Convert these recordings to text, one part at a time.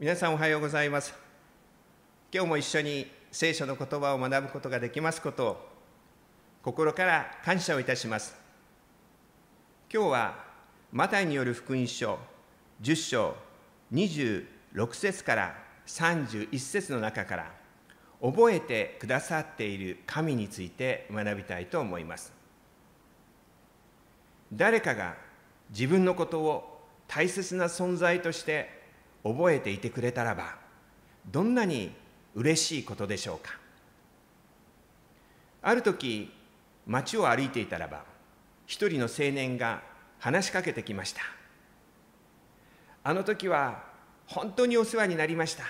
皆さんおはようございます今日も一緒に聖書の言葉を学ぶことができますことを心から感謝をいたします今日はマタイによる福音書10章26節から31節の中から覚えてくださっている神について学びたいと思います誰かが自分のことを大切な存在として覚えていてくれたらばどんなに嬉しいことでしょうかある時街を歩いていたらば一人の青年が話しかけてきましたあの時は本当にお世話になりました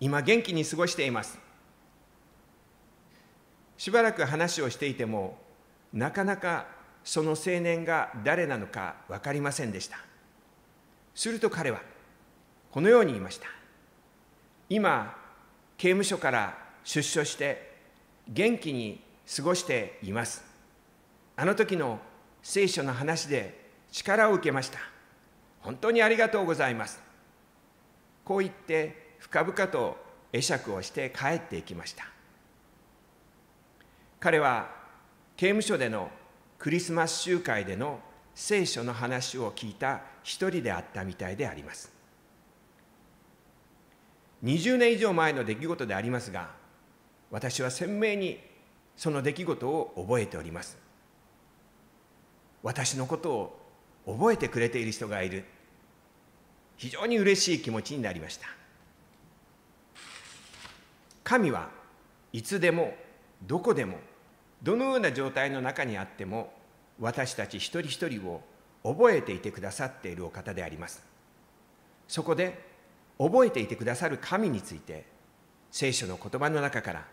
今元気に過ごしていますしばらく話をしていてもなかなかその青年が誰なのか分かりませんでしたすると彼はこのように言いました今刑務所から出所して元気に過ごしていますあの時の聖書の話で力を受けました本当にありがとうございますこう言って深々と会釈をして帰っていきました彼は刑務所でのクリスマス集会での聖書の話を聞いた一人であったみたいであります20年以上前の出来事でありますが私は鮮明にその出来事を覚えております私のことを覚えてくれている人がいる非常に嬉しい気持ちになりました神はいつでもどこでもどのような状態の中にあっても私たち一人一人を覚えていてくださっているお方でありますそこで覚えていてくださる神について聖書の言葉の中から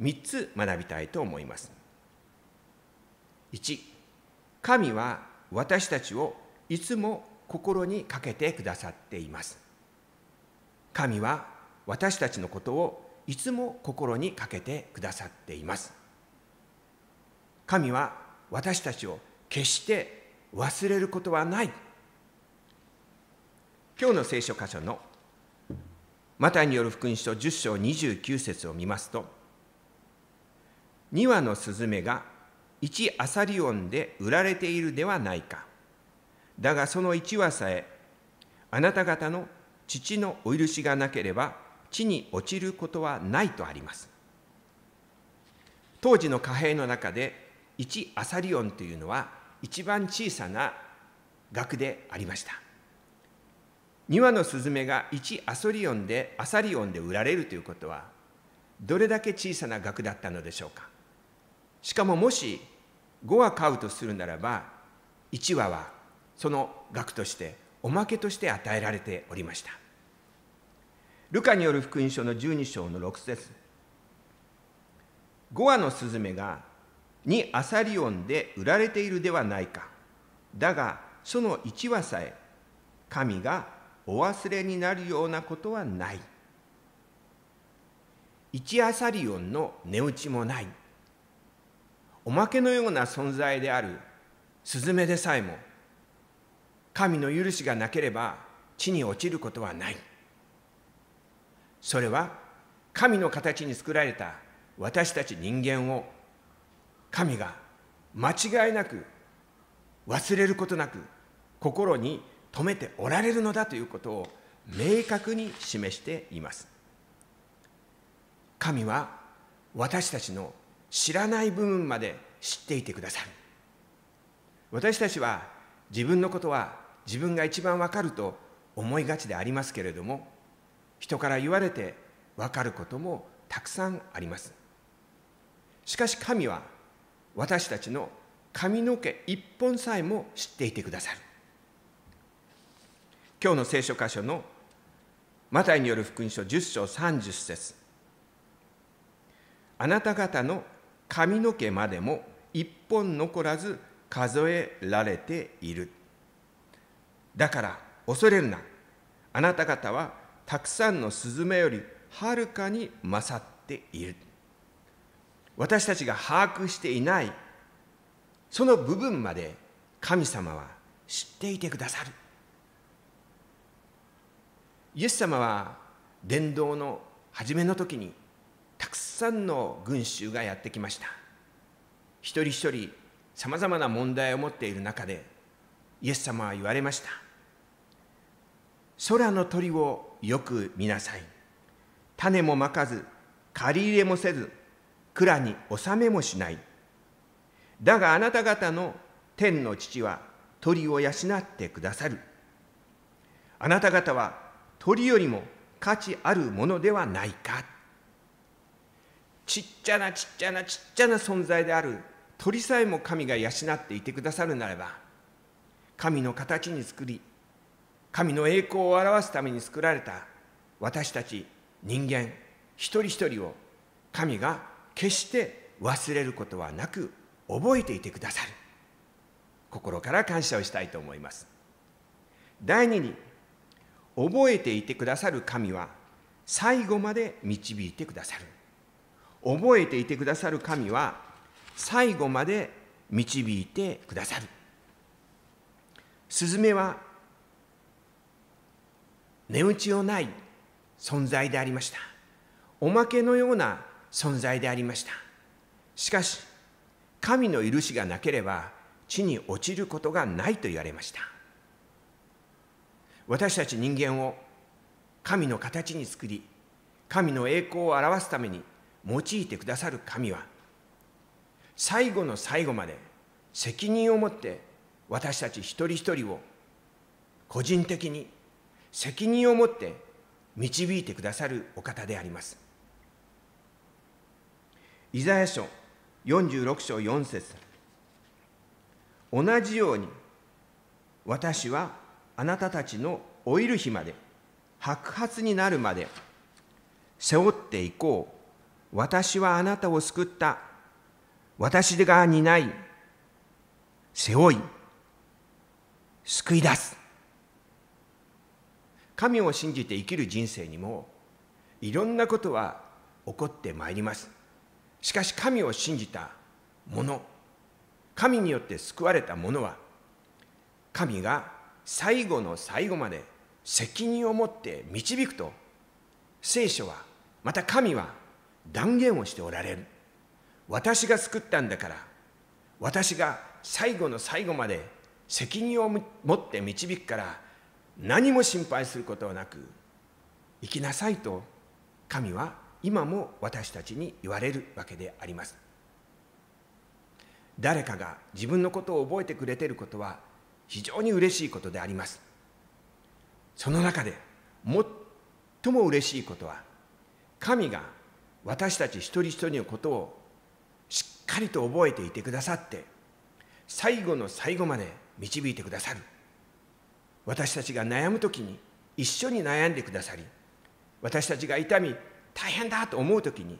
3つ学びたいと思います1神は私たちをいつも心にかけてくださっています神は私たちのことをいつも心にかけてくださっています神は私たちを決して忘れることはない今日の聖書箇所のマタイによる福音書10章29節を見ますと2羽のスズメが1アサリオンで売られているではないかだがその1羽さえあなた方の父のお許しがなければ地に落ちることはないとあります当時の貨幣の中で1アサリオンというのは一番小さな額でありました2羽のスズメが1アソリオンでアサリオンで売られるということはどれだけ小さな額だったのでしょうかしかももし5羽買うとするならば1羽はその額としておまけとして与えられておりましたルカによる福音書の12章の6節5羽のスズメがにアサリオンで売られているではないか。だが、その一話さえ、神がお忘れになるようなことはない。一アサリオンの値打ちもない。おまけのような存在であるスズメでさえも、神の許しがなければ地に落ちることはない。それは神の形に作られた私たち人間を神が間違いなく忘れることなく心に留めておられるのだということを明確に示しています神は私たちの知らない部分まで知っていてくださる私たちは自分のことは自分が一番わかると思いがちでありますけれども人から言われてわかることもたくさんありますしかし神は私たちの髪の毛一本さえも知っていてくださる今日の聖書箇所のマタイによる福音書10章30節あなた方の髪の毛までも一本残らず数えられているだから恐れるなあなた方はたくさんのスズメよりはるかに勝っている私たちが把握していないその部分まで神様は知っていてくださるイエス様は伝道の初めの時にたくさんの群衆がやってきました一人一人さまざまな問題を持っている中でイエス様は言われました空の鳥をよく見なさい種もまかず借り入れもせず蔵に納めもしない。だがあなた方の天の父は鳥を養ってくださる。あなた方は鳥よりも価値あるものではないか。ちっちゃなちっちゃなちっちゃな存在である鳥さえも神が養っていてくださるならば、神の形に作り、神の栄光を表すために作られた私たち人間一人一人を神が決して忘れることはなく覚えていてくださる心から感謝をしたいと思います第二に覚えていてくださる神は最後まで導いてくださる覚えていてくださる神は最後まで導いてくださるスズメは値打ちのない存在でありましたおまけのような存在でありましたしかし神の許しがなければ地に落ちることがないと言われました私たち人間を神の形に作り神の栄光を表すために用いてくださる神は最後の最後まで責任を持って私たち一人一人を個人的に責任を持って導いてくださるお方であります。イザヤ書46章4節同じように私はあなたたちの老いる日まで白髪になるまで背負っていこう私はあなたを救った私が担い背負い救い出す神を信じて生きる人生にもいろんなことは起こってまいりますしかし神を信じた者、神によって救われた者は、神が最後の最後まで責任を持って導くと、聖書は、また神は断言をしておられる。私が救ったんだから、私が最後の最後まで責任を持って導くから、何も心配することはなく、生きなさいと神は今も私たちに言われるわけであります誰かが自分のことを覚えてくれていることは非常に嬉しいことでありますその中で最も嬉しいことは神が私たち一人一人のことをしっかりと覚えていてくださって最後の最後まで導いてくださる私たちが悩む時に一緒に悩んでくださり私たちが痛み大変だと思う時に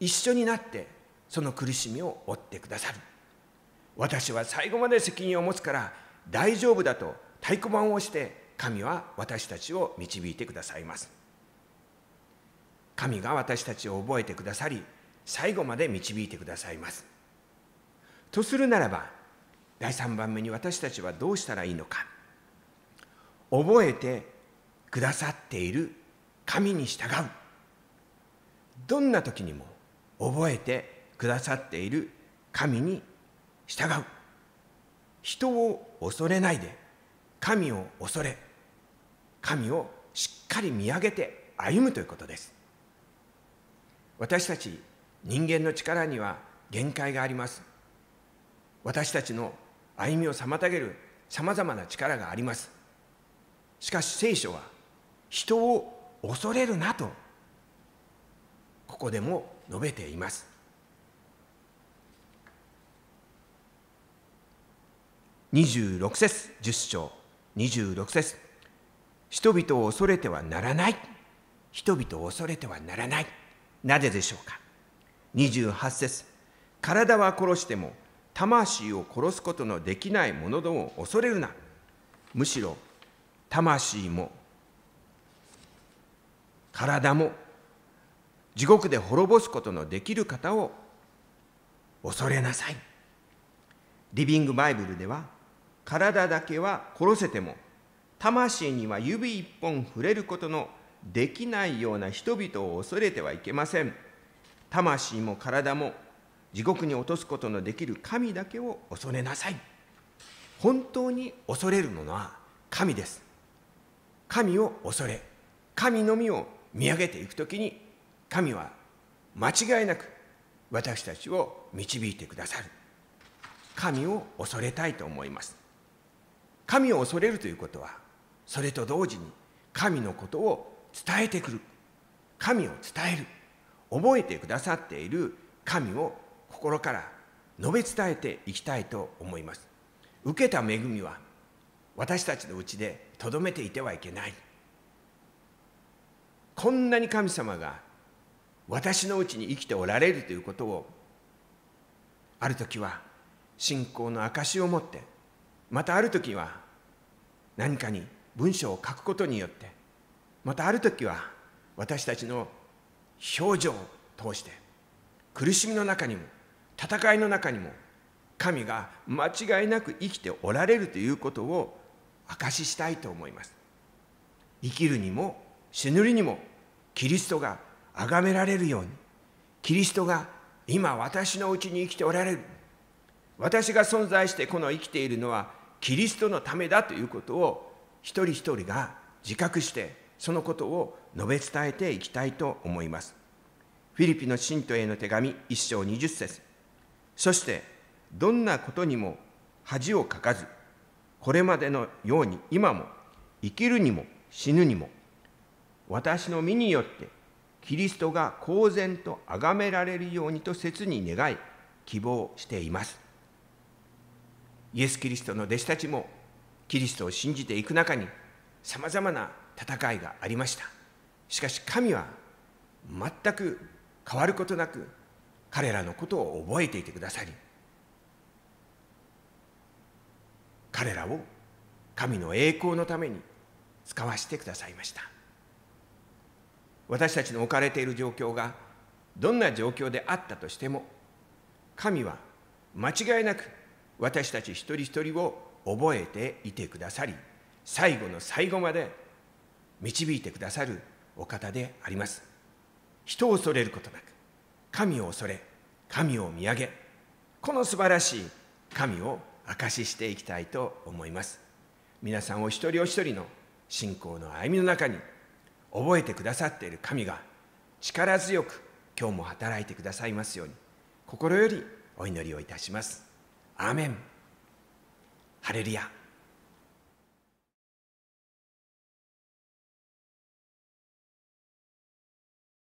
一緒になってその苦しみを負ってくださる私は最後まで責任を持つから大丈夫だと太鼓判をして神は私たちを導いてくださいます神が私たちを覚えてくださり最後まで導いてくださいますとするならば第3番目に私たちはどうしたらいいのか覚えてくださっている神に従うどんな時にも覚えてくださっている神に従う人を恐れないで神を恐れ神をしっかり見上げて歩むということです私たち人間の力には限界があります私たちの歩みを妨げるさまざまな力がありますしかし聖書は人を恐れるなとここでも述べています26節10章26節人々を恐れてはならない人々を恐れてはならないなぜでしょうか28節体は殺しても魂を殺すことのできないものどもを恐れるなむしろ魂も体も地獄で滅ぼすことのできる方を恐れなさい。リビングバイブルでは、体だけは殺せても、魂には指一本触れることのできないような人々を恐れてはいけません。魂も体も地獄に落とすことのできる神だけを恐れなさい。本当に恐れるものは神です。神を恐れ、神のみを見上げていくときに神は間違いなく私たちを導いてくださる神を恐れたいと思います神を恐れるということはそれと同時に神のことを伝えてくる神を伝える覚えてくださっている神を心から述べ伝えていきたいと思います受けた恵みは私たちのうちでとどめていてはいけないこんなに神様が私のうちに生きておられるということをある時は信仰の証を持ってまたある時は何かに文章を書くことによってまたある時は私たちの表情を通して苦しみの中にも戦いの中にも神が間違いなく生きておられるということを証ししたいと思います生きるにも死ぬりにもキリストが崇められるようにキリストが今私のうちに生きておられる私が存在してこの生きているのはキリストのためだということを一人一人が自覚してそのことを述べ伝えていきたいと思いますフィリピの信徒への手紙1章20節そしてどんなことにも恥をかかずこれまでのように今も生きるにも死ぬにも私の身によってキリストが公然と崇められるようにと切に願い希望していますイエス・キリストの弟子たちもキリストを信じていく中にさまざまな戦いがありましたしかし神は全く変わることなく彼らのことを覚えていてくださり彼らを神の栄光のために使わせてくださいました。私たちの置かれている状況がどんな状況であったとしても神は間違いなく私たち一人一人を覚えていてくださり最後の最後まで導いてくださるお方であります人を恐れることなく神を恐れ神を見上げこの素晴らしい神を証ししていきたいと思います皆さんお一人お一人の信仰の歩みの中に覚えてくださっている神が力強く今日も働いてくださいますように心よりお祈りをいたします。アーメンハレルヤ